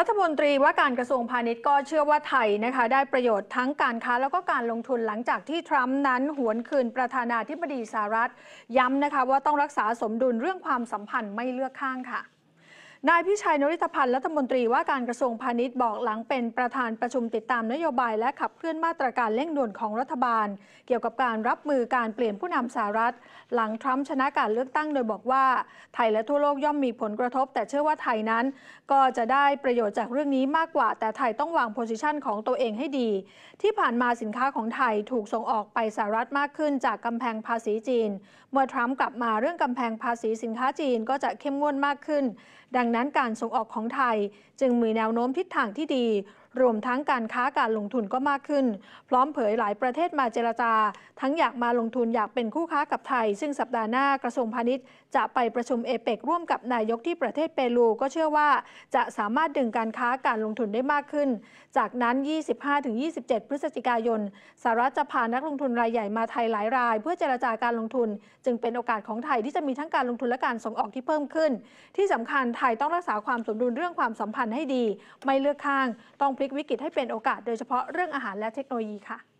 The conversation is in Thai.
รัฐมนตรีว่าการกระทรวงพาณิชย์ก็เชื่อว่าไทยนะคะ ได้ประโยชน์ทั้งการค้าแล้วก็การลงทุนหลังจากที่ทรัมป์นั้นหวนคืนประธานาธิบดีสหรัฐย้ำนะคะว่าต้องรักษาสมดุลเรื่องความสัมพันธ์ไม่เลือกข้างค่ะนายพิชัยนริศพันธ์รัฐมนตรี ว่าการกระทรวงพาณิชย์บอกหลังเป็นประธานประชุมติดตามนโยบาย และขับเคลื่อนมาตรการเร่งด่วนของรัฐบาล เกี่ยวกับการรับมือการเปลี่ยนผู้นำสหรัฐ หลังทรัมป์ชนะการเลือกตั้งโดยบอกว่า ไทยและทั่วโลกย่อมมีผลกระทบ แต่เชื่อว่าไทยนั้น ก็จะได้ประโยชน์จากเรื่องนี้มากกว่า แต่ไทยต้องวางโพสิชันของตัวเองให้ดีที่ผ่านมาสินค้าของไทยถูกส่งออกไปสหรัฐมากขึ้นจากกำแพงภาษีจีน เมื่อทรัมป์กลับมาเรื่องกำแพงภาษีสินค้าจีนก็จะเข้มงวดมากขึ้น ดังนั้นการส่งออกของไทย จึงมีแนวโน้มทิศทางที่ดีรวมทั้งการค้าการลงทุนก็มากขึ้น พร้อมเผยหลายประเทศมาเจรจา ทั้งอยากมาลงทุนอยากเป็นคู่ค้ากับไทย ซึ่งสัปดาห์หน้ากระทรวงพาณิชย์จะไปประชุมเอเปกร่วมกับนายกที่ประเทศเปรูก็เชื่อว่า จะสามารถดึงการค้าการลงทุนได้มากขึ้น จากนั้น 25-27 พฤศจิกายนสหรัฐจะพานักลงทุนรายใหญ่มาไทยหลายราย เพื่อเจรจาการลงทุน จึงเป็นโอกาสของไทยที่จะมีทั้งการลงทุนและการส่งออกที่เพิ่มขึ้น ที่สำคัญไทยต้องรักษาความสมดุลเรื่องความสัมพันธ์ให้ดี ไม่เลือกข้างต้องลิกวิกฤตให้เป็นโอกาสโดยเฉพาะเรื่องอาหารและเทคโนโลยีค่ะ